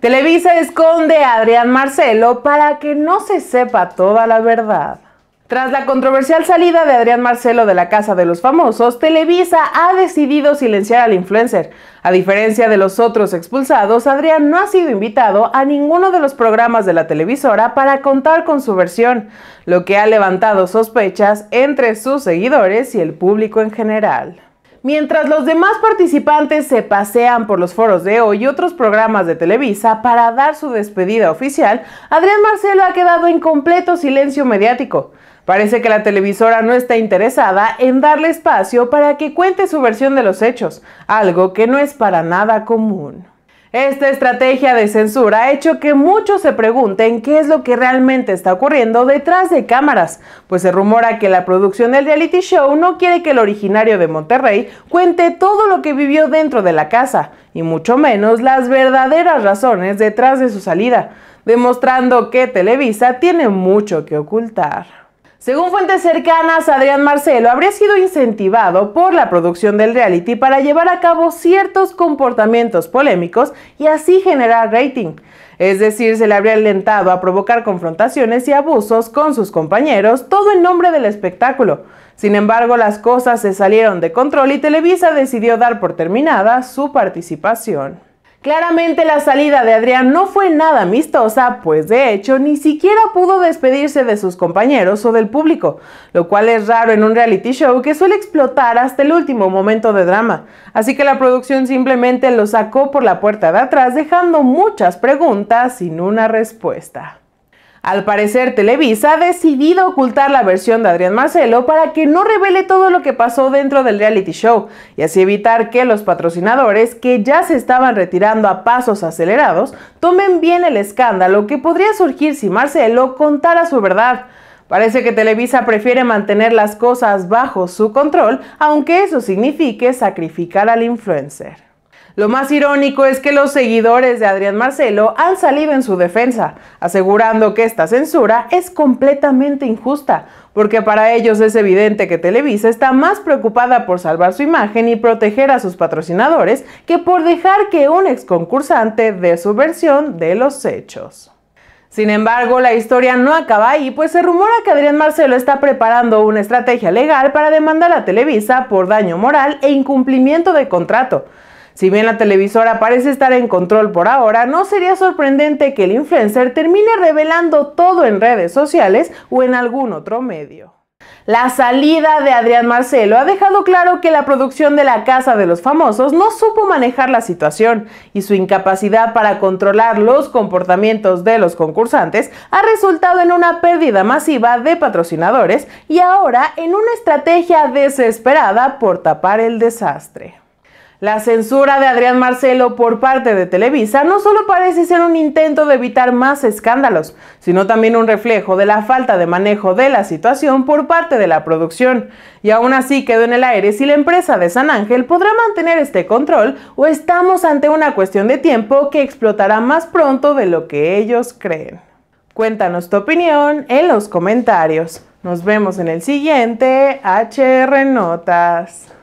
Televisa esconde a Adrián Marcelo para que no se sepa toda la verdad. Tras la controversial salida de Adrián Marcelo de la Casa de los Famosos, Televisa ha decidido silenciar al influencer. A diferencia de los otros expulsados, Adrián no ha sido invitado a ninguno de los programas de la televisora para contar con su versión, lo que ha levantado sospechas entre sus seguidores y el público en general. Mientras los demás participantes se pasean por los foros de hoy y otros programas de Televisa para dar su despedida oficial, Adrián Marcelo ha quedado en completo silencio mediático. Parece que la televisora no está interesada en darle espacio para que cuente su versión de los hechos, algo que no es para nada común. Esta estrategia de censura ha hecho que muchos se pregunten qué es lo que realmente está ocurriendo detrás de cámaras, pues se rumora que la producción del reality show no quiere que el originario de Monterrey cuente todo lo que vivió dentro de la casa, y mucho menos las verdaderas razones detrás de su salida, demostrando que Televisa tiene mucho que ocultar. Según fuentes cercanas, Adrián Marcelo habría sido incentivado por la producción del reality para llevar a cabo ciertos comportamientos polémicos y así generar rating. Es decir, se le habría alentado a provocar confrontaciones y abusos con sus compañeros, todo en nombre del espectáculo. Sin embargo, las cosas se salieron de control y Televisa decidió dar por terminada su participación. Claramente la salida de Adrián no fue nada amistosa, pues de hecho ni siquiera pudo despedirse de sus compañeros o del público, lo cual es raro en un reality show que suele explotar hasta el último momento de drama. Así que la producción simplemente lo sacó por la puerta de atrás dejando muchas preguntas sin una respuesta. Al parecer, Televisa ha decidido ocultar la versión de Adrián Marcelo para que no revele todo lo que pasó dentro del reality show y así evitar que los patrocinadores, que ya se estaban retirando a pasos acelerados, tomen bien el escándalo que podría surgir si Marcelo contara su verdad. Parece que Televisa prefiere mantener las cosas bajo su control, aunque eso signifique sacrificar al influencer. Lo más irónico es que los seguidores de Adrián Marcelo han salido en su defensa, asegurando que esta censura es completamente injusta, porque para ellos es evidente que Televisa está más preocupada por salvar su imagen y proteger a sus patrocinadores que por dejar que un ex concursante dé su versión de los hechos. Sin embargo, la historia no acaba ahí, pues se rumora que Adrián Marcelo está preparando una estrategia legal para demandar a Televisa por daño moral e incumplimiento de contrato. Si bien la televisora parece estar en control por ahora, no sería sorprendente que el influencer termine revelando todo en redes sociales o en algún otro medio. La salida de Adrián Marcelo ha dejado claro que la producción de La Casa de los Famosos no supo manejar la situación y su incapacidad para controlar los comportamientos de los concursantes ha resultado en una pérdida masiva de patrocinadores y ahora en una estrategia desesperada por tapar el desastre. La censura de Adrián Marcelo por parte de Televisa no solo parece ser un intento de evitar más escándalos, sino también un reflejo de la falta de manejo de la situación por parte de la producción. Y aún así quedó en el aire si la empresa de San Ángel podrá mantener este control o estamos ante una cuestión de tiempo que explotará más pronto de lo que ellos creen. Cuéntanos tu opinión en los comentarios. Nos vemos en el siguiente HR Notas.